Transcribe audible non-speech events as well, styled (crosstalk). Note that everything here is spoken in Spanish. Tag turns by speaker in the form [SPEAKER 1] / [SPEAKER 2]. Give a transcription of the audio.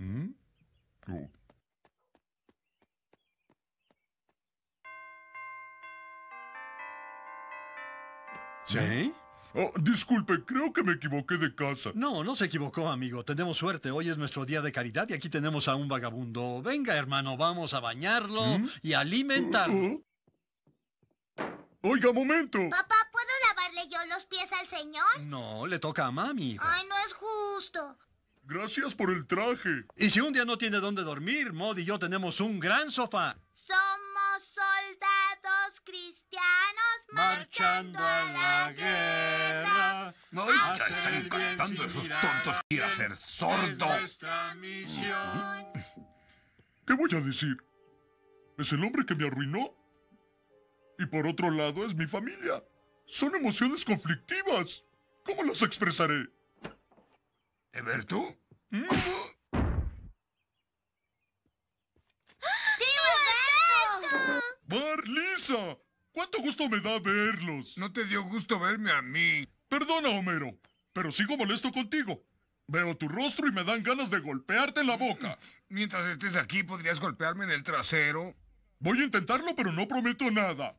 [SPEAKER 1] Mm-hmm. ¿Sí?
[SPEAKER 2] Oh, disculpe, creo que me equivoqué de casa. No, no se equivocó, amigo. Tenemos suerte. Hoy es nuestro día de caridad y aquí tenemos a un vagabundo. Venga, hermano, vamos a bañarlo ¿Mm? y alimentarlo. Uh, uh, uh. Oiga, momento. Papá, ¿puedo lavarle yo los pies al señor? No, le toca a mami. Ay, no es justo. Gracias por el traje. Y si un día no tiene dónde dormir, Mod y yo tenemos un gran sofá. Somos soldados cristianos marchando, a la guerra. No, ya están cantando esos tontos. a ser sordo. (clears throat)
[SPEAKER 1] ¿Qué voy a decir? Es el hombre que me arruinó. Y por otro lado es mi familia. Son emociones conflictivas. ¿Cómo las expresaré? ¿Eh, ver tú? Mm. ¡Bar, ¡Barlisa! ¡Cuánto gusto me da verlos! No te dio gusto verme a mí. Perdona, Homero, pero sigo molesto contigo. Veo tu rostro y me dan ganas de golpearte en la boca. Mientras estés aquí, ¿podrías golpearme en el trasero? Voy a intentarlo, pero no prometo nada.